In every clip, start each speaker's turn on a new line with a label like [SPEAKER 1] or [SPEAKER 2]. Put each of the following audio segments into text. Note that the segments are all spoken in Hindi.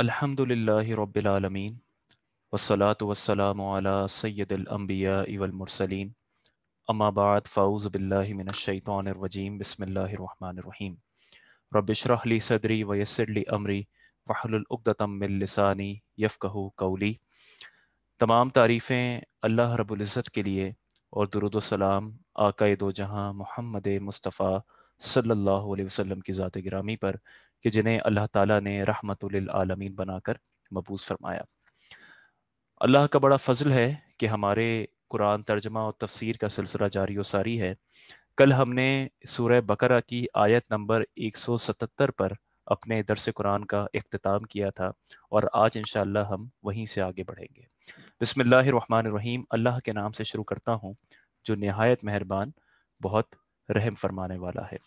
[SPEAKER 1] अल्हम्दुलिल्लाहि वसलात आलमीन वस्सलातु वस्सलामु अला सय्यदिल अंबिया वल मुरसलीन अमा सदरी व अमरी वहलुल उक़दतम यफ़क़हू कौली तमाम तारीफ़ें अल्लाह रब्बुल के लिए और दुरुद सलाम आका दो मोहम्मद मुस्तफ़ा सल्लल्लाहु अलैहि की ज़ात गिरामी पर कि जिन्हें अल्लाह ताला ने रहमतुल्लमीन बनाकर मबूज़ फरमाया अल्लाह का बड़ा फजल है कि हमारे कुरान तर्जमा और तफसीर का सिलसिला जारी व सारी है कल हमने सूर्य बकरा की आयत नंबर 177 पर अपने दरस कुरान का अख्ताम किया था और आज इन हम वहीं से आगे बढ़ेंगे बसमीम अल्लाह के नाम से शुरू करता हूँ जो नहायत मेहरबान बहुत रहम फरमाने वाला है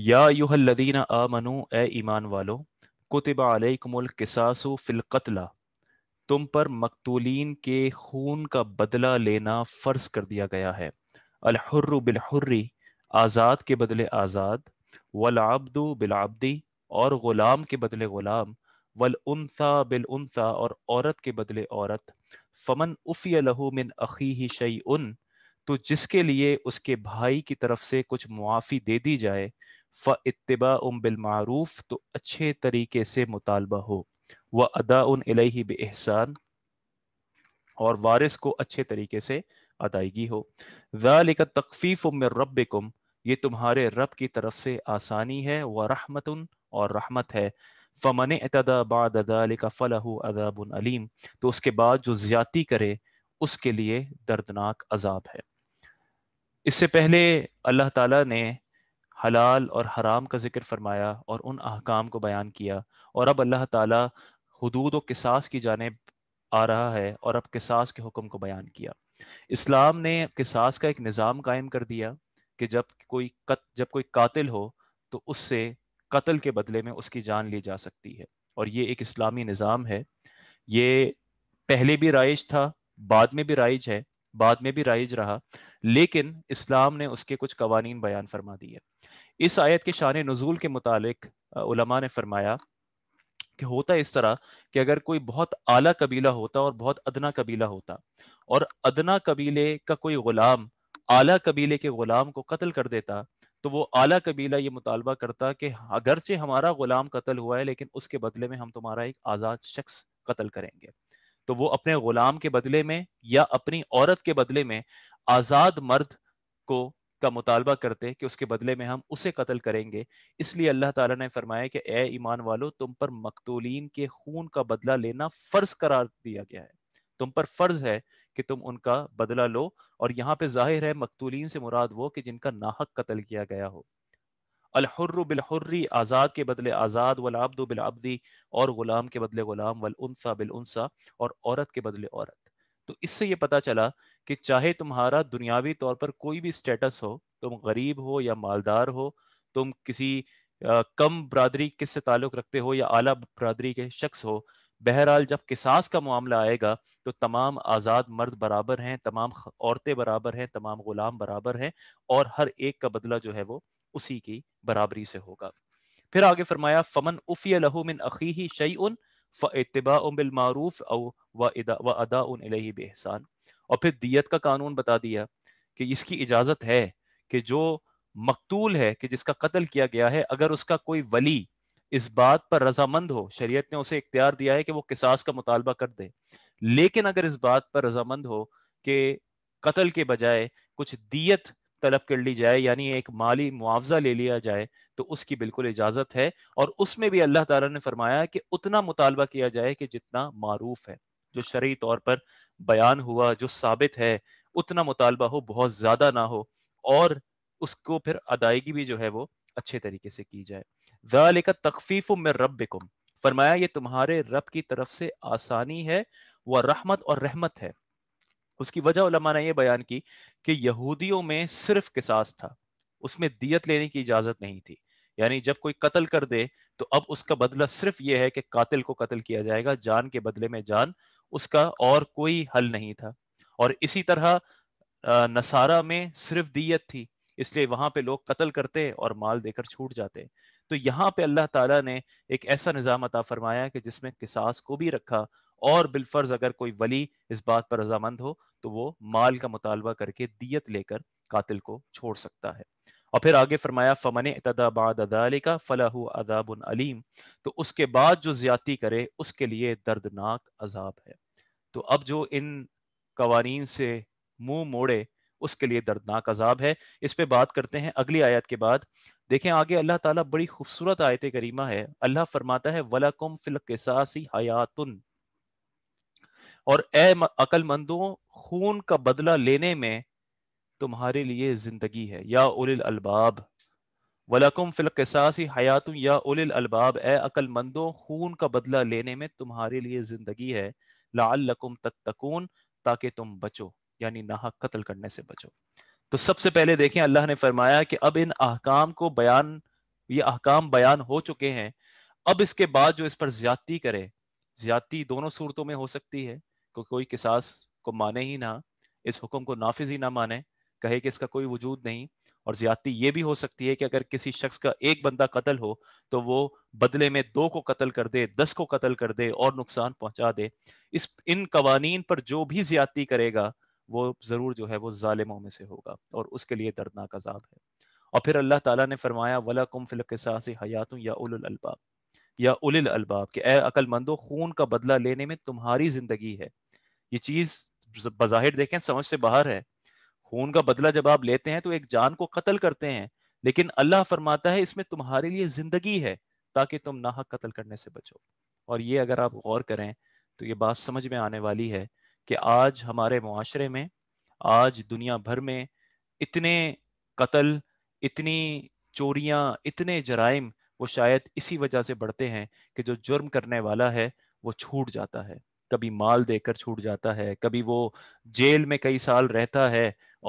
[SPEAKER 1] या आ आमनु ए ईमान वालो कुतिबा अलैकुमुल किसासु फिल कतला तुम पर मकतूलिन के खून का बदला लेना फ़र्ज कर दिया गया है अलहुर्र बिलहर्री आज़ाद के बदले आज़ाद वलाबदू बिलाब्दी और ग़ुलाम के बदले ग़ुलाम वल उनसा बिल उनसा और औरत के बदले औरत फमन उफ़ी लहू मिन अखी ही शई उन तो जिसके लिए उसके भाई की तरफ से कुछ मुआफ़ी दे दी जाए फ़तबा उम बिलमूफ़ तो अच्छे तरीके से मुतालबा हो व अदा उन अलही एहसान और वारिस को अच्छे तरीके से अदायगी हो ज़ालिक तकफ़ीफ़ रब रब्बिकुम ये तुम्हारे रब की तरफ से आसानी है व रहमतन और रहमत है फ़मन अतदा बादालिका फ़लह अदाबन अलीम तो उसके बाद जो ज्यादी करे उसके लिए दर्दनाक अजाब है इससे पहले अल्लाह ताला ने हलाल और हराम का जिक्र फरमाया और उन अहकाम को बयान किया और अब अल्लाह ताला हदूद व किसास की जानब आ रहा है और अब किसास के हुक्म को बयान किया इस्लाम ने किसास का एक निज़ाम कायम कर दिया कि जब कोई कत जब कोई कातिल हो तो उससे कत्ल के बदले में उसकी जान ली जा सकती है और ये एक इस्लामी निज़ाम है ये पहले भी राइज था बाद में भी राइज है बाद में भी राइज रहा लेकिन इस्लाम ने उसके कुछ कवानीन बयान फरमा दिए इस आयत के शान नज़ूल के मुतालिक उलमा ने फरमाया कि होता इस तरह कि अगर कोई बहुत आला कबीला होता और बहुत अदना कबीला होता और अदना कबीले का कोई गुलाम आला कबीले के गुलाम को कत्ल कर देता तो वो आला कबीला ये मुतालबा करता कि अगरचे हमारा गुलाम कत्ल हुआ है लेकिन उसके बदले में हम तुम्हारा एक आज़ाद शख्स कत्ल करेंगे तो वो अपने गुलाम के बदले में या अपनी औरत के बदले में आजाद मर्द को का मुतालबा करते कि उसके बदले में हम उसे कत्ल करेंगे इसलिए अल्लाह ताला ने फरमाया कि ए ईमान वालों तुम पर मकतोलिन के खून का बदला लेना फर्ज करार दिया गया है तुम पर फर्ज है कि तुम उनका बदला लो और यहाँ पे जाहिर है मकतोलिन से मुराद वो कि जिनका नाहक कत्ल किया गया हो अलहर्र बिलहर्री आज़ाद के बदले आज़ाद वलाब्दो बिलाब्दी और ग़ुलाम के बदले ग़ुलाम वलउनसा बिलउनसा और औरत के बदले औरत तो इससे ये पता चला कि चाहे तुम्हारा दुनियावी तौर पर कोई भी स्टेटस हो तुम गरीब हो या मालदार हो तुम किसी आ, कम बरदरी किससे ताल्लुक़ रखते हो या आला बरदरी के शख्स हो बहरहाल जब किसास का मामला आएगा तो तमाम आज़ाद मर्द बराबर हैं तमाम औरतें बराबर हैं तमाम ग़ुलाम बराबर हैं और हर एक का बदला जो है वो उसी की बराबरी से होगा फिर आगे फरमाया फमन उफ़ी लहू मिन अखी शई उन फ़तबा बिल मारूफ अव व अदा उन बेहसान और फिर दियत का कानून बता दिया कि इसकी इजाज़त है कि जो मकतूल है कि जिसका कत्ल किया गया है अगर उसका कोई वली इस बात पर रजामंद हो शरीयत ने उसे इख्तियार दिया है कि वो किसास का मुतालबा कर दे लेकिन अगर इस बात पर रजामंद हो कि कत्ल के बजाय कुछ दियत तलब कर ली जाए यानी एक माली मुआवजा ले लिया जाए तो उसकी बिल्कुल इजाजत है और उसमें भी अल्लाह तारा ने फरमाया कि उतना मुतालबा किया जाए कि जितना मारूफ है जो शरी तौर पर बयान हुआ जो साबित है उतना मुतालबा हो बहुत ज्यादा ना हो और उसको फिर अदायगी भी जो है वो अच्छे तरीके से की जाए जालिका तकफीफ में रब फरमाया ये तुम्हारे रब की तरफ से आसानी है वह रहमत और रहमत है उसकी वजह उलमा ने यह बयान की कि यहूदियों में सिर्फ किसास था उसमें दियत लेने की इजाजत नहीं थी यानी जब कोई कत्ल कर दे तो अब उसका बदला सिर्फ यह है कि कातिल को कत्ल किया जाएगा जान के बदले में जान उसका और कोई हल नहीं था और इसी तरह नसारा में सिर्फ दियत थी इसलिए वहां पे लोग कत्ल करते और माल देकर छूट जाते तो यहाँ पे अल्लाह ताला ने एक ऐसा निज़ाम अता फरमाया कि जिसमें किसास को भी रखा और बिलफर्ज अगर कोई वली इस बात पर रजामंद हो तो वो माल का मुतालबा करके दियत लेकर कातिल को छोड़ सकता है और फिर आगे फरमाया फमन तदाबादा फलाह अदाब अलीम तो उसके बाद जो ज्यादा करे उसके लिए दर्दनाक अजाब है तो अब जो इन कवानीन से मुंह मोड़े उसके लिए दर्दनाक अजाब है इस पे बात करते हैं अगली आयत के बाद देखें आगे अल्लाह ताला बड़ी खूबसूरत आयत करीमा है अल्लाह फरमाता है वलाकुम फिल किसासी हयातुन और ए अकलमंदों खून का बदला लेने में तुम्हारे लिए जिंदगी है या उलिल अलबाब वलकुम फिल कसासी हयात या उलिल अलबाब ए अकलमंदों खून का बदला लेने में तुम्हारे लिए जिंदगी है लाकुम तक तकून ताकि तुम बचो यानी नाहक कत्ल करने से बचो तो सबसे पहले देखें अल्लाह ने फरमाया कि अब इन अहकाम को बयान ये अहकाम बयान हो चुके हैं अब इसके बाद जो इस पर ज्यादती करे ज्यादती दोनों सूरतों में हो सकती है को कोई किसास को माने ही ना इस हुक्म को नाफिज ही ना माने कहे कि इसका कोई वजूद नहीं और ज्यादती ये भी हो सकती है कि अगर किसी शख्स का एक बंदा कत्ल हो तो वो बदले में दो को कत्ल कर दे दस को कत्ल कर दे और नुकसान पहुंचा दे इस इन कवानीन पर जो भी ज्यादती करेगा वो ज़रूर जो है वो ालिमों में से होगा और उसके लिए दर्दनाक अजाब है और फिर अल्लाह ताला ने फरमाया वला कुम फिलकसास हयात या अलबाब या अलबाब के अकलमंदो खून का बदला लेने में तुम्हारी जिंदगी है ये चीज बज़ाहिर देखें समझ से बाहर है खून का बदला जब आप लेते हैं तो एक जान को कत्ल करते हैं लेकिन अल्लाह फरमाता है इसमें तुम्हारे लिए जिंदगी है ताकि तुम नाहक कत्ल करने से बचो और ये अगर आप गौर करें तो ये बात समझ में आने वाली है कि आज हमारे माशरे में आज दुनिया भर में इतने कत्ल इतनी चोरियां इतने जराइम वो शायद इसी वजह से बढ़ते हैं कि जो जुर्म करने वाला है वो छूट जाता है कभी माल देकर छूट जाता है कभी वो जेल में कई साल रहता है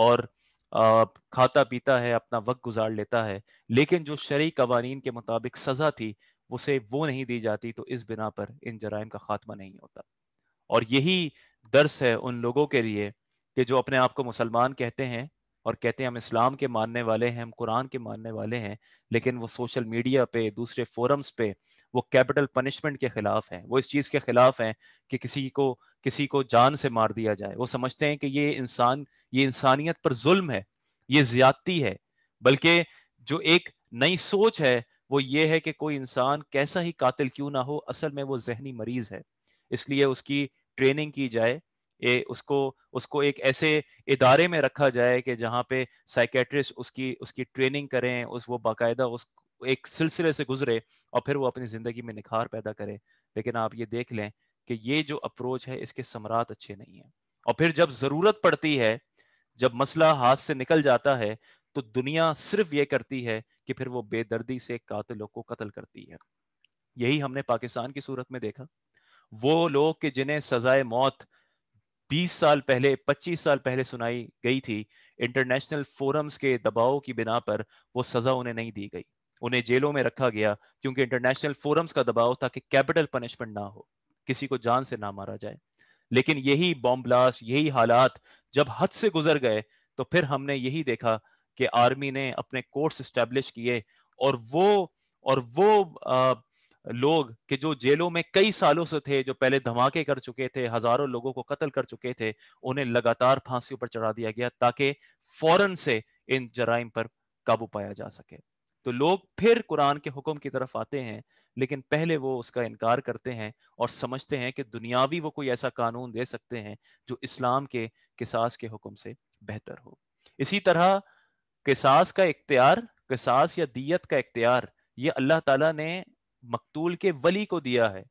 [SPEAKER 1] और खाता पीता है अपना वक्त गुजार लेता है लेकिन जो शरी कवानीन के मुताबिक सज़ा थी उसे वो नहीं दी जाती तो इस बिना पर इन जराइम का खात्मा नहीं होता और यही दर्स है उन लोगों के लिए कि जो अपने आप को मुसलमान कहते हैं और कहते हैं हम इस्लाम के मानने वाले हैं हम कुरान के मानने वाले हैं लेकिन वो सोशल मीडिया पे दूसरे फोरम्स पे वो कैपिटल पनिशमेंट के खिलाफ हैं वो इस चीज़ के खिलाफ हैं कि किसी को किसी को जान से मार दिया जाए वो समझते हैं कि ये इंसान ये इंसानियत पर जुल्म है ये ज्यादती है बल्कि जो एक नई सोच है वो ये है कि कोई इंसान कैसा ही कातिल क्यों ना हो असल में वो जहनी मरीज है इसलिए उसकी ट्रेनिंग की जाए ए, उसको उसको एक ऐसे इदारे में रखा जाए कि जहाँ पे साइकेट्रिस्ट उसकी उसकी ट्रेनिंग करें उस वो बाकायदा उस एक सिलसिले से गुजरे और फिर वो अपनी ज़िंदगी में निखार पैदा करे लेकिन आप ये देख लें कि ये जो अप्रोच है इसके समरात अच्छे नहीं हैं और फिर जब ज़रूरत पड़ती है जब मसला हाथ से निकल जाता है तो दुनिया सिर्फ ये करती है कि फिर वो बेदर्दी से कातिलों को कत्ल करती है यही हमने पाकिस्तान की सूरत में देखा वो लोग कि जिन्हें सजाए मौत 20 साल पहले 25 साल पहले सुनाई गई थी इंटरनेशनल फोरम्स के दबाव की बिना पर वो सजा उन्हें नहीं दी गई उन्हें जेलों में रखा गया क्योंकि इंटरनेशनल फोरम्स का दबाव था कि कैपिटल पनिशमेंट ना हो किसी को जान से ना मारा जाए लेकिन यही बॉम्ब ब्लास्ट यही हालात जब हद से गुजर गए तो फिर हमने यही देखा कि आर्मी ने अपने कोर्स स्टैब्लिश किए और वो और वो आ, लोग के जो जेलों में कई सालों से थे जो पहले धमाके कर चुके थे हजारों लोगों को कत्ल कर चुके थे उन्हें लगातार फांसी पर चढ़ा दिया गया ताकि फौरन से इन जराइम पर काबू पाया जा सके तो लोग फिर कुरान के हुक्म की तरफ आते हैं लेकिन पहले वो उसका इनकार करते हैं और समझते हैं कि दुनियावी वो कोई ऐसा कानून दे सकते हैं जो इस्लाम के किसास के हुक्म से बेहतर हो इसी तरह किसास का इख्तियार किसास या दियत का इख्तियार ये अल्लाह ताला ने मकतूल के वली को दिया है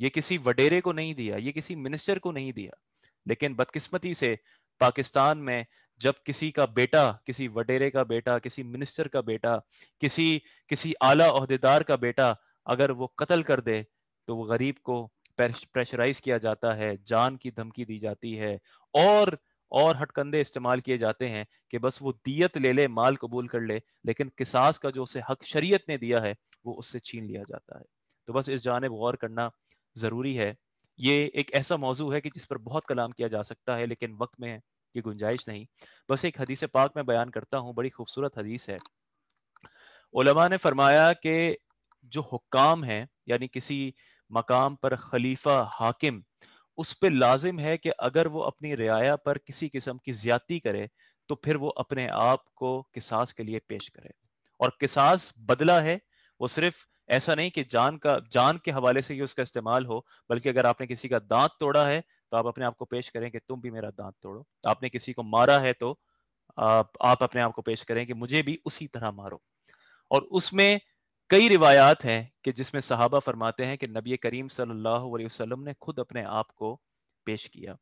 [SPEAKER 1] ये किसी वडेरे को नहीं दिया ये किसी मिनिस्टर को नहीं दिया लेकिन बदकिस्मती से पाकिस्तान में जब किसी का बेटा किसी वडेरे का बेटा किसी मिनिस्टर का बेटा किसी किसी आला अहदेदार का बेटा अगर वो कत्ल कर दे तो वो गरीब को प्रेशराइज किया जाता है जान की धमकी दी जाती है और और हटकंदे इस्तेमाल किए जाते हैं कि बस वो दियत ले ले माल कबूल कर ले लेकिन किसास का जो उसे हक शरीयत ने दिया है वो उससे छीन लिया जाता है तो बस इस जानब गौर करना ज़रूरी है ये एक ऐसा मौजू है कि जिस पर बहुत कलाम किया जा सकता है लेकिन वक्त में ये गुंजाइश नहीं बस एक हदीस पाक में बयान करता हूँ बड़ी खूबसूरत हदीस है उलमा ने फरमाया कि जो हुक्काम है यानी किसी मकाम पर खलीफा हाकिम उस पर लाजिम है कि अगर वो अपनी रियाया पर किसी किस्म की ज्यादा करे तो फिर वो अपने आप को किसास के लिए पेश करे और किसास बदला है वो सिर्फ ऐसा नहीं कि जान का जान के हवाले से ही उसका इस्तेमाल हो बल्कि अगर आपने किसी का दांत तोड़ा है तो आप अपने आप को पेश करें कि तुम भी मेरा दांत तोड़ो आपने किसी को मारा है तो आप, आप अपने आप को पेश करें कि मुझे भी उसी तरह मारो और उसमें कई रिवायात हैं कि जिसमें सहाबा फरमाते हैं कि नबी करीम सल्लल्लाहु अलैहि वसल्लम ने खुद अपने आप को पेश किया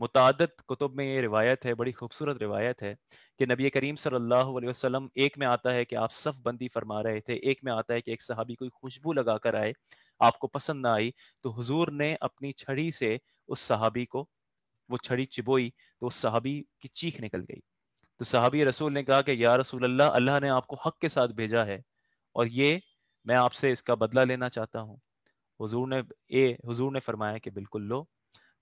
[SPEAKER 1] मुतद कुतुब में ये रिवायत है बड़ी खूबसूरत रिवायत है कि नबी करीम सल्लल्लाहु अलैहि वसल्लम एक में आता है कि आप सफ़ बंदी फरमा रहे थे एक में आता है कि एक सहाबी कोई खुशबू लगा कर आए आपको पसंद ना आई तो हजूर ने अपनी छड़ी से उस सहाबी को वो छड़ी चिबोई तो उस सहाबी की चीख निकल गई तो सहाबी रसूल ने कहा कि या रसूल अल्लाह अल्लाह ने आपको हक के साथ भेजा है और ये मैं आपसे इसका बदला लेना चाहता हूँ हुजूर ने ए हुजूर ने फरमाया कि बिल्कुल लो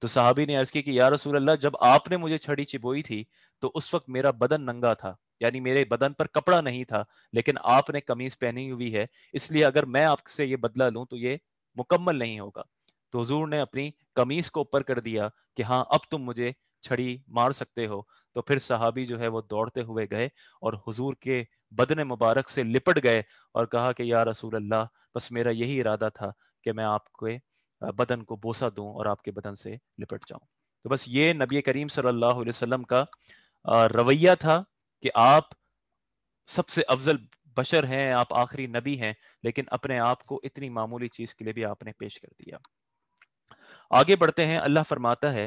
[SPEAKER 1] तो साहबी ने अर्ज की कि या रसूल अल्लाह जब आपने मुझे छड़ी चिबोई थी तो उस वक्त मेरा बदन नंगा था यानी मेरे बदन पर कपड़ा नहीं था लेकिन आपने कमीज पहनी हुई है इसलिए अगर मैं आपसे ये बदला लूं तो ये मुकम्मल नहीं होगा तो हजूर ने अपनी कमीज को ऊपर कर दिया कि हाँ अब तुम मुझे छड़ी मार सकते हो तो फिर सहाबी जो है वो दौड़ते हुए गए और हुजूर के बदन मुबारक से लिपट गए और कहा कि या रसूल अल्लाह बस मेरा यही इरादा था कि मैं आपके बदन को बोसा दूं और आपके बदन से लिपट जाऊं तो बस ये नबी करीम सल्लल्लाहु अलैहि वसल्लम का रवैया था कि आप सबसे अफजल बशर हैं आप आखिरी नबी हैं लेकिन अपने आप को इतनी मामूली चीज के लिए भी आपने पेश कर दिया आगे बढ़ते हैं अल्लाह फरमाता है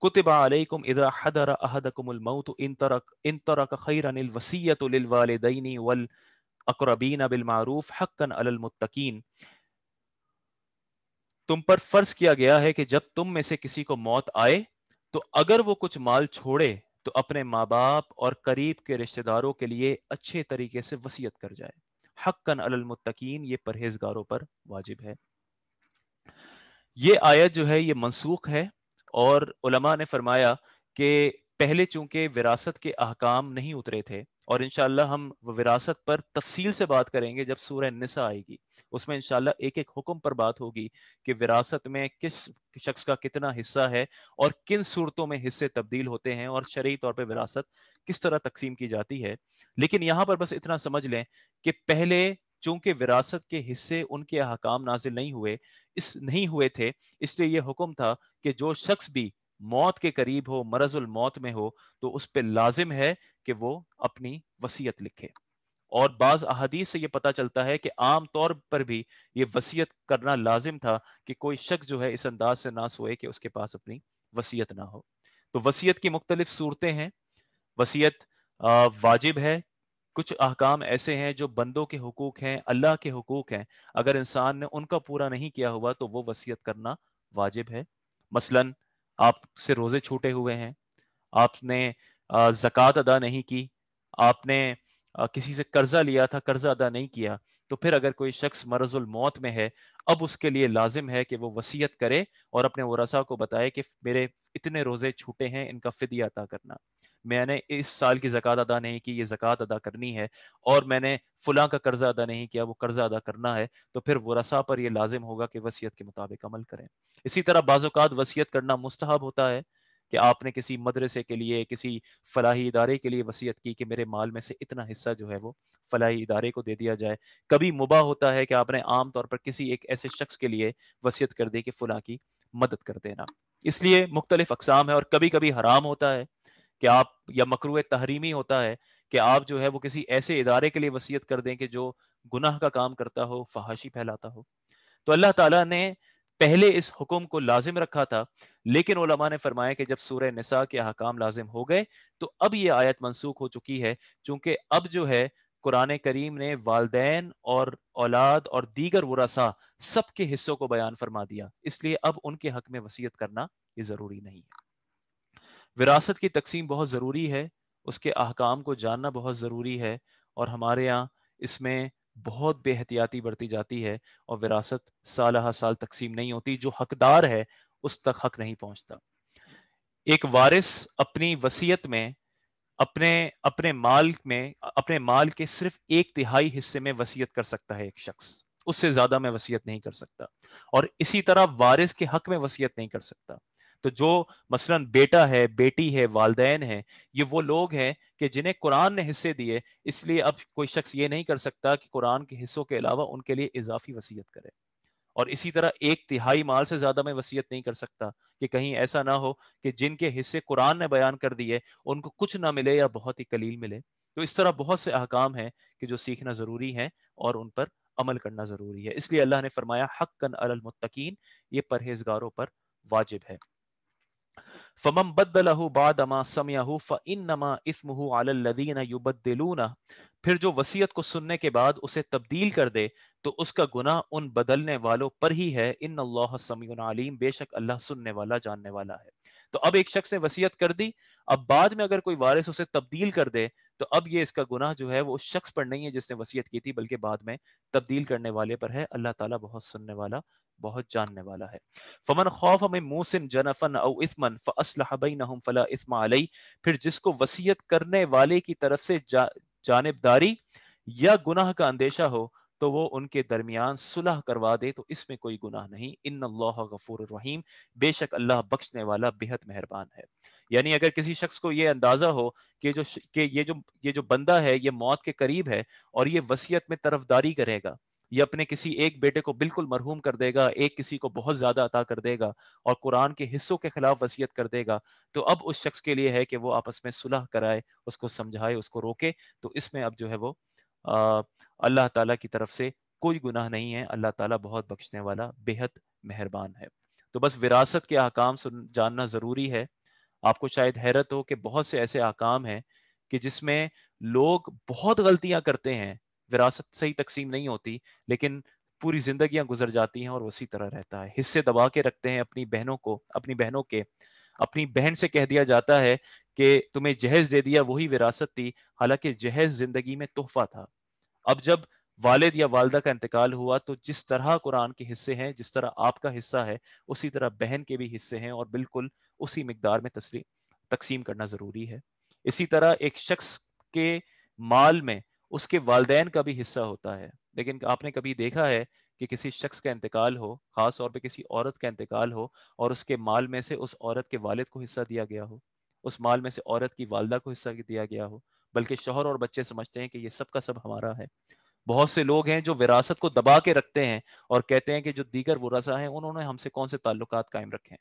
[SPEAKER 1] كتب عليكم इदा حضر अहदकुमुल الموت इन ترك इन ترك خيرا अल للوالدين लिल بالمعروف حقا على المتقين तुम पर फर्ज किया गया है कि जब तुम में से किसी को मौत आए तो अगर वो कुछ माल छोड़े तो अपने माँ बाप और करीब के रिश्तेदारों के लिए अच्छे तरीके से वसीयत कर जाए हक्कन अलल मुत्तकीन ये परहेजगारों पर वाजिब है ये आयत जो है ये मनसूख है और उलमा ने फरमाया कि पहले चूंकि विरासत के अहकाम नहीं उतरे थे और इनशाला हम विरासत पर तफसील से बात करेंगे जब सूर्य निसा आएगी उसमें इनशाला एक एक हुक्म पर बात होगी कि विरासत में किस शख्स का कितना हिस्सा है और किन सूरतों में हिस्से तब्दील होते हैं और शरी तौर पर विरासत किस तरह तकसीम की जाती है लेकिन यहाँ पर बस इतना समझ लें कि पहले चूंकि विरासत के हिस्से उनके अहकाम नाजिल नहीं हुए इस नहीं हुए थे इसलिए यह हुक्म था कि जो शख्स भी मौत के करीब हो मरजुल मौत में हो तो उस पर लाजिम है कि वो अपनी वसीयत लिखे और बाज अहदीस से ये पता चलता है कि आम तौर पर भी ये वसीयत करना लाजिम था कि कोई शख्स जो है इस अंदाज से ना सोए कि उसके पास अपनी वसीयत ना हो तो वसीयत की मुख्तलिफ सूरतें हैं वसीयत वाजिब है कुछ अहकाम ऐसे हैं जो बंदों के हकूक हैं अल्लाह के हकूक हैं अगर इंसान ने उनका पूरा नहीं किया हुआ तो वो वसीयत करना वाजिब है मसलन आपसे रोज़े छूटे हुए हैं आपने जक़ात अदा नहीं की आपने किसी से कर्जा लिया था कर्जा अदा नहीं किया तो फिर अगर कोई शख्स मरजुल मौत में है अब उसके लिए लाजिम है कि वो वसीयत करे और अपने वसा को बताए कि मेरे इतने रोज़े छूटे हैं इनका फिदिया अदा करना मैंने इस साल की जक़ात अदा नहीं की ये जक़ात अदा करनी है और मैंने फुला का कर्ज़ा अदा नहीं किया वो कर्ज़ा अदा करना है तो फिर वसा पर यह लाजिम होगा कि वसीयत के मुताबिक अमल करें इसी तरह बाज़ात वसीयत करना मुस्तहब होता है कि आपने किसी मदरसे के लिए किसी फलाही इदारे के लिए वसीयत की कि मेरे माल में से इतना हिस्सा जो है वो फलाही इदारे को दे दिया जाए कभी मुबा होता है कि आपने आम तौर पर किसी एक ऐसे शख्स के लिए वसीयत कर दी कि फुला की मदद कर देना इसलिए मुख्तलिफ अकसाम है और कभी कभी हराम होता है कि आप या मकरू तहरीमी होता है कि आप जो है वो किसी ऐसे इदारे के लिए वसीयत कर दें कि जो गुनाह का काम करता हो फहाशी फैलाता हो तो अल्लाह ताला ने पहले इस हुक्म को लाजिम रखा था लेकिन उलमा ने फरमाया कि जब सूर्य नसा के अहकाम लाजिम हो गए तो अब ये आयत मनसूख हो चुकी है चूंकि अब जो है कुरान करीम ने वाले और औलाद और दीगर वसा सबके हिस्सों को बयान फरमा दिया इसलिए अब उनके हक में वसीयत करना ये ज़रूरी नहीं है विरासत की तकसीम बहुत ज़रूरी है उसके अहकाम को जानना बहुत ज़रूरी है और हमारे यहाँ इसमें बहुत बेहतियाती बरती जाती है और विरासत साल हा साल तकसीम नहीं होती जो हकदार है उस तक हक नहीं पहुंचता एक वारिस अपनी वसीयत में अपने अपने माल में अपने माल के सिर्फ एक तिहाई हिस्से में वसीयत कर सकता है एक शख्स उससे ज्यादा मैं वसीयत नहीं कर सकता और इसी तरह वारिस के हक में वसीयत नहीं कर सकता तो जो मसलन बेटा है बेटी है वालदेन है ये वो लोग हैं कि जिन्हें कुरान ने हिस्से दिए इसलिए अब कोई शख्स ये नहीं कर सकता कि कुरान के हिस्सों के अलावा उनके लिए इजाफी वसीयत करे और इसी तरह एक तिहाई माल से ज्यादा मैं वसीयत नहीं कर सकता कि कहीं ऐसा ना हो कि जिनके हिस्से कुरान ने बयान कर दिए उनको कुछ ना मिले या बहुत ही कलील मिले तो इस तरह बहुत से अहकाम हैं कि जो सीखना ज़रूरी है और उन पर अमल करना ज़रूरी है इसलिए अल्लाह ने फरमाया हक कन अलमुत्तकीन ये परहेजगारों पर वाजिब है फमम बदलहु बादमा समयाहु फ़िन नमा इसमहु अलदीन युबदलूना फिर जो वसीयत को सुनने के बाद उसे तब्दील कर दे तो उसका गुना उन बदलने वालों पर ही है इन अल्लाह समीम बेशक अल्लाह सुनने वाला जानने वाला है तो अब एक शख्स ने वसीयत कर दी अब बाद में अगर कोई वारिस उसे तब्दील कर दे तो अब ये इसका गुनाह जो है वो उस शख्स पर नहीं है जिसने वसीयत की थी बल्कि बाद में तब्दील करने वाले पर है अल्लाह ताला बहुत सुनने वाला बहुत जानने वाला है फमन खौफ हमें मोसिन जनफन औ इसमन फसलहबैनहुम फला इसमा अलई फिर जिसको वसीयत करने वाले की तरफ से जा, जानबदारी या गुनाह का अंदेशा हो तो वो उनके दरमियान सुलह करवा दे तो इसमें कोई गुनाह नहीं इन अल्लाह गफूर रहीम बेशक अल्लाह बख्शने वाला बेहद मेहरबान है यानी अगर किसी शख्स को ये अंदाज़ा हो कि जो कि ये जो ये जो बंदा है ये मौत के करीब है और ये वसीयत में तरफदारी करेगा ये अपने किसी एक बेटे को बिल्कुल मरहूम कर देगा एक किसी को बहुत ज्यादा अता कर देगा और कुरान के हिस्सों के खिलाफ वसीयत कर देगा तो अब उस शख्स के लिए है कि वो आपस में सुलह कराए उसको समझाए उसको रोके तो इसमें अब जो है वो अल्लाह ताला की तरफ से कोई गुनाह नहीं है अल्लाह ताला बहुत बख्शने वाला बेहद मेहरबान है तो बस विरासत के अहकाम जानना ज़रूरी है आपको शायद हैरत हो कि बहुत से ऐसे अहकाम हैं कि जिसमें लोग बहुत गलतियां करते हैं विरासत सही तकसीम नहीं होती लेकिन पूरी जिंदगियां गुजर जाती हैं और उसी तरह रहता है हिस्से दबा के रखते हैं अपनी बहनों को अपनी बहनों के अपनी बहन से कह दिया जाता है कि तुम्हें जहेज दे दिया वही विरासत थी हालांकि जहेज जिंदगी में तोहफा था अब जब वालिद या वालदा का इंतकाल हुआ तो जिस तरह कुरान के हिस्से हैं जिस तरह आपका हिस्सा है उसी तरह बहन के भी हिस्से हैं और बिल्कुल उसी मकदार में तस्लीम तकसीम करना ज़रूरी है इसी तरह एक शख्स के माल में उसके वालदेन का भी हिस्सा होता है लेकिन आपने कभी देखा है कि किसी शख्स का इंतकाल हो ख़ास तौर पर किसी औरत का इंतकाल हो और उसके माल में से उस औरत के वालिद को हिस्सा दिया गया हो उस माल में से औरत की वालदा को हिस्सा दिया गया हो बल्कि शोहर और बच्चे समझते हैं कि ये सब का सब हमारा है बहुत से लोग हैं जो विरासत को दबा के रखते हैं और कहते हैं कि जो दीगर वसा हैं उन्होंने हमसे कौन से ताल्लुक कायम रखे हैं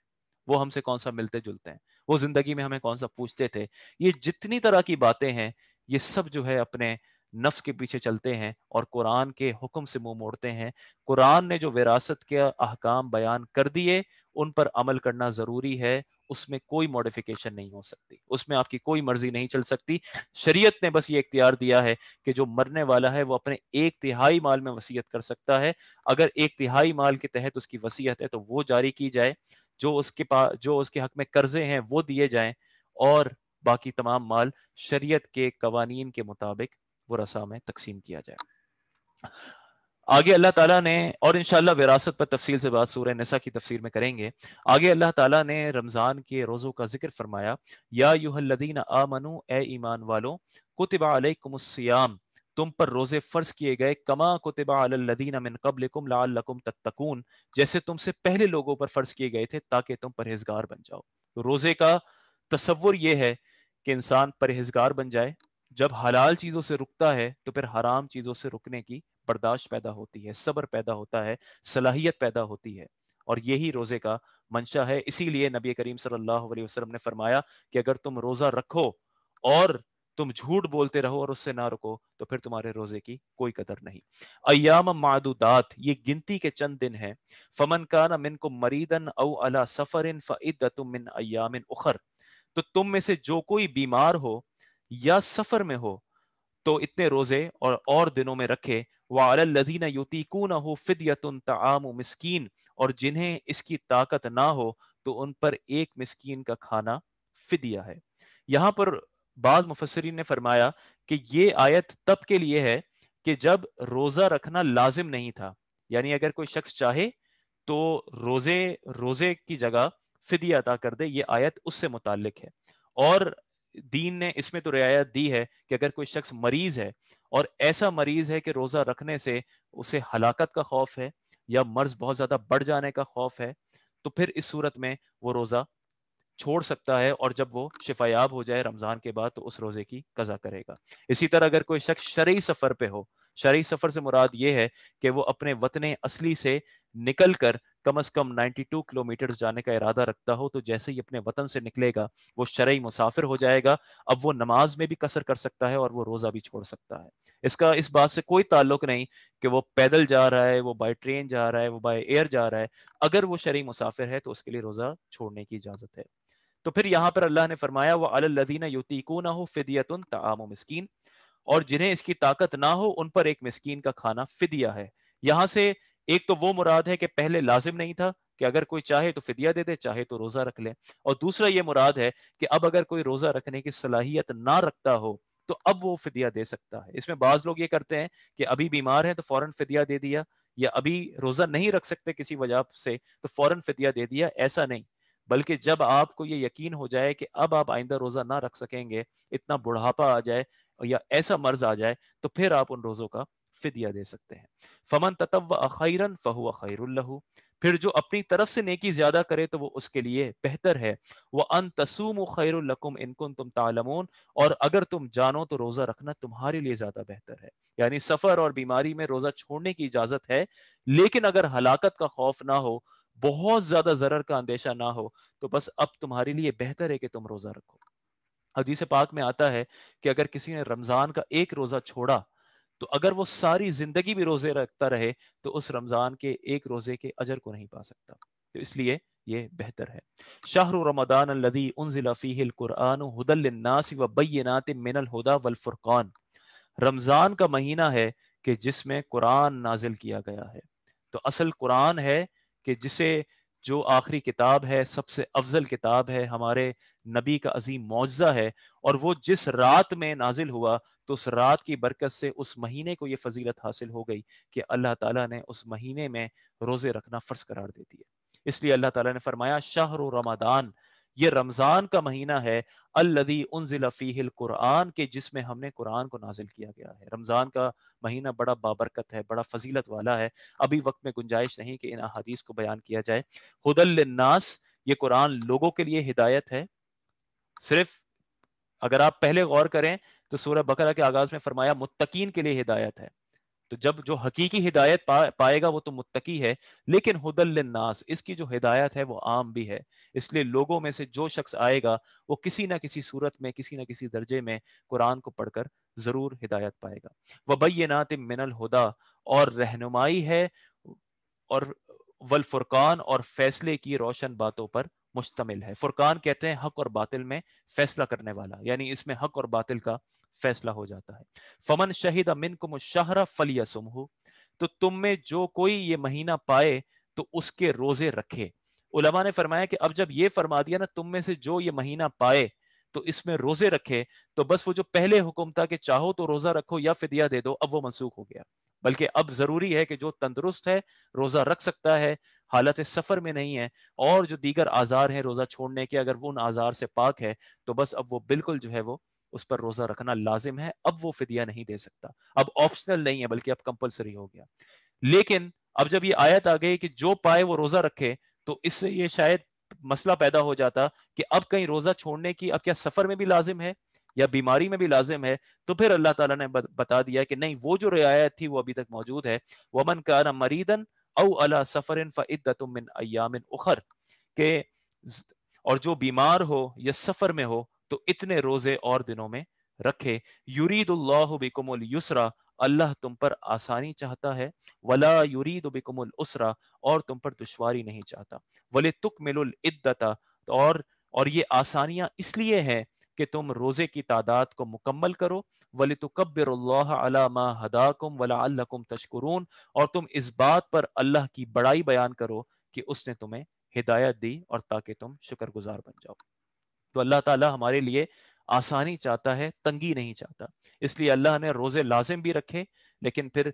[SPEAKER 1] वो हमसे कौन सा मिलते जुलते हैं वो जिंदगी में हमें कौन सा पूछते थे ये जितनी तरह की बातें हैं ये सब जो है अपने नफ्स के पीछे चलते हैं और कुरान के हुक्म से मुंह मोड़ते हैं कुरान ने जो विरासत के अहकाम बयान कर दिए उन पर अमल करना ज़रूरी है उसमें कोई मॉडिफिकेशन नहीं हो सकती उसमें आपकी कोई मर्जी नहीं चल सकती शरीयत ने बस ये इख्तियार दिया है कि जो मरने वाला है वो अपने एक तिहाई माल में वसीयत कर सकता है अगर एक तिहाई माल के तहत उसकी वसीयत है तो वो जारी की जाए जो उसके पास जो उसके हक में कर्जे हैं वो दिए जाएं और बाकी तमाम माल शरीयत के कवानीन के मुताबिक वो रसा में तकसीम किया जाए आगे अल्लाह ताला ने और इनशाला विरासत पर तफसील से बात सूर्य नसा की तफसीर में करेंगे आगे अल्लाह ताला ने रमज़ान के रोज़ों का जिक्र फरमाया या यूहल्लदीन आ मनु ए ईमान वालों कुतबा तुम पर रोज़े फ़र्ज किए गए कमा कुतबा जैसे तुमसे पहले लोगों पर फ़र्ज किए गए थे ताकि तुम परहेजगार बन जाओ तो रोज़े का तस्वुर ये है कि इंसान परहेजगार बन जाए जब हलाल चीज़ों से रुकता है तो फिर हराम चीज़ों से रुकने की बर्दाश्त पैदा होती है सब्र पैदा होता है सलाहियत पैदा होती है और यही रोजे का मंशा है इसीलिए नबी करीम सल्लल्लाहु अलैहि वसल्लम ने फरमाया कि अगर तुम रोजा रखो और तुम झूठ बोलते रहो और उससे ना रुको तो फिर तुम्हारे रोजे की कोई कदर नहीं अयाम मादुदात ये गिनती के चंद दिन हैं फमन काना मिन को मरीदन औ अला सफर सफरिन मिन अयामिन उखर तो तुम में से जो कोई बीमार हो या सफर में हो तो इतने रोजे और और दिनों में रखे वालदीन युतीकून हो फिदियतन और जिन्हें इसकी ताकत ना हो तो उन पर एक मिसकीन का खाना फिदिया है यहाँ पर बाद मुफसरीन ने फरमाया कि ये आयत तब के लिए है कि जब रोज़ा रखना लाजिम नहीं था यानी अगर कोई शख्स चाहे तो रोज़े रोज़े की जगह फिदिया अदा कर दे ये आयत उससे मुतालिक है और दीन ने इसमें तो रियायत दी है कि अगर कोई शख्स मरीज है और ऐसा मरीज है कि रोजा रखने से उसे हलाकत का खौफ है या मर्ज बहुत ज्यादा बढ़ जाने का खौफ है तो फिर इस सूरत में वो रोजा छोड़ सकता है और जब वो शिफायाब हो जाए रमजान के बाद तो उस रोजे की कजा करेगा इसी तरह अगर कोई शख्स शरी सफर पे हो शरी सफर से मुराद ये है कि वो अपने वतने असली से निकल कर कम से कम 92 किलोमीटर जाने का इरादा रखता हो तो जैसे ही अपने वतन से निकलेगा वो शरय मुसाफिर हो जाएगा अब वो नमाज में भी कसर कर सकता है और वो रोज़ा भी छोड़ सकता है इसका इस बात से कोई ताल्लुक नहीं कि वो पैदल जा रहा है वो बाई ट्रेन जा रहा है वो बाई एयर जा रहा है अगर वो शरय मुसाफिर है तो उसके लिए रोज़ा छोड़ने की इजाज़त है तो फिर यहाँ पर अल्लाह ने फरमाया वह अल्लादीन युतीको ना हो फिदियत ताम मिसकीन और जिन्हें इसकी ताकत ना हो उन पर एक मिसकीन का खाना फिदिया है यहाँ से एक तो वो मुराद है कि पहले लाजिम नहीं था कि अगर कोई चाहे तो फिदिया दे दे चाहे तो रोजा रख ले और दूसरा ये मुराद है कि अब अगर कोई रोजा रखने की सलाहियत ना रखता हो तो अब वो फिदिया दे सकता है इसमें बाज लोग ये करते हैं कि अभी बीमार है तो फौरन फिदिया दे दिया या अभी रोजा नहीं रख सकते किसी वजह से तो फौरन फिदिया दे दिया ऐसा नहीं बल्कि जब आपको ये यकीन हो जाए कि अब आप आइंदा रोजा ना रख सकेंगे इतना बुढ़ापा आ जाए या ऐसा मर्ज आ जाए तो फिर आप उन रोजों का फिदिया दे सकते हैं फमन तत्व अखरन फ़हु खैरु फिर जो अपनी तरफ से नेकी ज्यादा करे तो वो उसके लिए बेहतर है वह अन तसूम खैर इनकुन तुम तालमोन और अगर तुम जानो तो रोजा रखना तुम्हारे लिए ज्यादा बेहतर है यानी सफर और बीमारी में रोजा छोड़ने की इजाजत है लेकिन अगर हलाकत का खौफ ना हो बहुत ज्यादा जरर का अंदेशा ना हो तो बस अब तुम्हारे लिए बेहतर है कि तुम रोजा रखो हदीस पाक में आता है कि अगर किसी ने रमजान का एक रोजा छोड़ा तो अगर वो सारी जिंदगी भी रोजे रखता रहे तो उस रमजान के एक रोजे के अजर को नहीं पा सकता तो इसलिए ये बेहतर है शाहर रमदान लदी मिनल वलफ़ुरक़ान रमज़ान का महीना है कि जिसमें कुरान नाजिल किया गया है तो असल कुरान है कि जिसे जो आखिरी किताब है सबसे अफजल किताब है हमारे नबी का अजीम मुआवजा है और वो जिस रात में नाजिल हुआ तो उस रात की बरकत से उस महीने को ये फजीलत हासिल हो गई कि अल्लाह ताला ने उस महीने में रोज़े रखना फ़र्ज करार दे दिया इसलिए अल्लाह ताला ने फरमाया शाहर रमादान ये रमज़ान का महीना है अल्लदी उनजिलफ़ील कुरान के जिसमें हमने कुरान को नाजिल किया गया है रमज़ान का महीना बड़ा बाबरकत है बड़ा फजीलत वाला है अभी वक्त में गुंजाइश नहीं कि इन अहादीस को बयान किया जाए नास ये कुरान लोगों के लिए हिदायत है सिर्फ अगर आप पहले गौर करें तो सूरह बकरा के आगाज में फरमाया मुत्तकीन के लिए हिदायत है तो जब जो हकीकी हिदायत पा, पाएगा वो तो मुत्तकी है लेकिन हुदल नास इसकी जो हिदायत है वो आम भी है इसलिए लोगों में से जो शख्स आएगा वो किसी ना किसी सूरत में किसी ना किसी दर्जे में कुरान को पढ़कर ज़रूर हिदायत पाएगा वबई नात मिनल हुदा और रहनुमाई है और वल फुरकान और फैसले की रोशन बातों पर मुश्तमिल है फुरकान कहते हैं हक और बातिल में फैसला करने वाला यानी इसमें हक और बातिल का फैसला हो जाता है फमन शहीद अमिन को मुशाहरा फलिया सुमहू तो तुम में जो कोई ये महीना पाए तो उसके रोजे रखे उलमा ने फरमाया कि अब जब ये फरमा दिया ना तुम में से जो ये महीना पाए तो इसमें रोजे रखे तो बस वो जो पहले हुक्म था कि चाहो तो रोजा रखो या फिदिया दे दो अब वो मनसूख हो गया बल्कि अब जरूरी है कि जो तंदुरुस्त है रोजा रख सकता है हालत सफ़र में नहीं है और जो दीगर आज़ार हैं रोज़ा छोड़ने के अगर वो उन आज़ार से पाक है तो बस अब वो बिल्कुल जो है वो उस पर रोज़ा रखना लाजिम है अब वो फिदिया नहीं दे सकता अब ऑप्शनल नहीं है बल्कि अब कंपलसरी हो गया लेकिन अब जब ये आयत आ गई कि जो पाए वो रोज़ा रखे तो इससे ये शायद मसला पैदा हो जाता कि अब कहीं रोज़ा छोड़ने की अब क्या सफ़र में भी लाजिम है या बीमारी में भी लाजिम है तो फिर अल्लाह ताला ने बता दिया कि नहीं वो जो रियायत थी वो अभी तक मौजूद है वमन कार मरीदन औ अला सफ़र फ़िन अयामिन उखर के और जो बीमार हो या सफ़र में हो तो इतने रोज़े और दिनों में रखे युरीदुल्लाबिकुमुल अल्लाह तुम पर आसानी चाहता है वला युरीद बिकुमुल उसरा और तुम पर दुशारी नहीं चाहता वले तुक मिलुल इद्दता और और ये आसानियां इसलिए हैं कि तुम रोज़े की तादाद को मुकम्मल करो वली तकबरमा हदाकुम वलाकुम तशकरून और तुम इस बात पर अल्लाह की बड़ाई बयान करो कि उसने तुम्हें हिदायत दी और ताकि तुम शुक्रगुजार बन जाओ तो अल्लाह ताला हमारे लिए आसानी चाहता है तंगी नहीं चाहता इसलिए अल्लाह ने रोज़े लाजिम भी रखे लेकिन फिर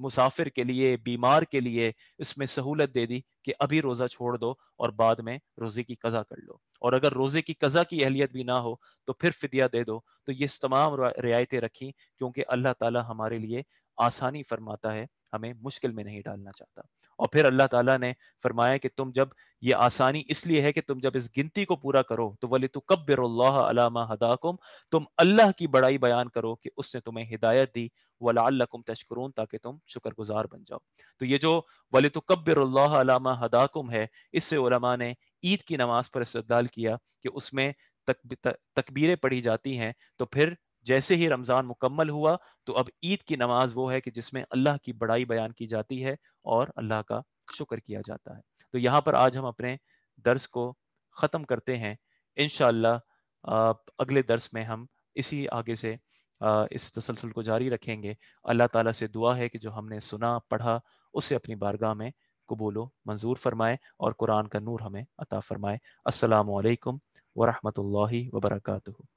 [SPEAKER 1] मुसाफिर के लिए बीमार के लिए इसमें सहूलत दे दी कि अभी रोज़ा छोड़ दो और बाद में रोज़े की कज़ा कर लो और अगर रोज़े की कज़ा की अहलियत भी ना हो तो फिर फिदिया दे दो तो ये तमाम रियायतें रखी क्योंकि अल्लाह ताला हमारे लिए आसानी फरमाता है हमें मुश्किल में नहीं डालना चाहता और फिर अल्लाह ताला ने फरमाया कि तुम जब ये आसानी इसलिए है कि तुम जब इस गिनती को पूरा करो तो वली तो कब्बरमा हदाकुम तुम अल्लाह की बड़ाई बयान करो कि उसने तुम्हें हिदायत दी वलाकुम तशकरून ताकि तुम शुक्रगुजार बन जाओ तो ये जो वली तो कब्बरमा हदाकुम है इससे उलमा ने ईद की नमाज पर इस्ताल किया कि उसमें तकबीरें पढ़ी जाती हैं तो फिर जैसे ही रमज़ान मुकम्मल हुआ तो अब ईद की नमाज वो है कि जिसमें अल्लाह की बड़ाई बयान की जाती है और अल्लाह का शुक्र किया जाता है तो यहाँ पर आज हम अपने दर्स को ख़त्म करते हैं इन अगले दर्स में हम इसी आगे से इस तसलसल को जारी रखेंगे अल्लाह ताला से दुआ है कि जो हमने सुना पढ़ा उसे अपनी बारगाह में कबूलो मंजूर फरमाए और कुरान का नूर हमें अता फरमाए असलकम लाही वर्का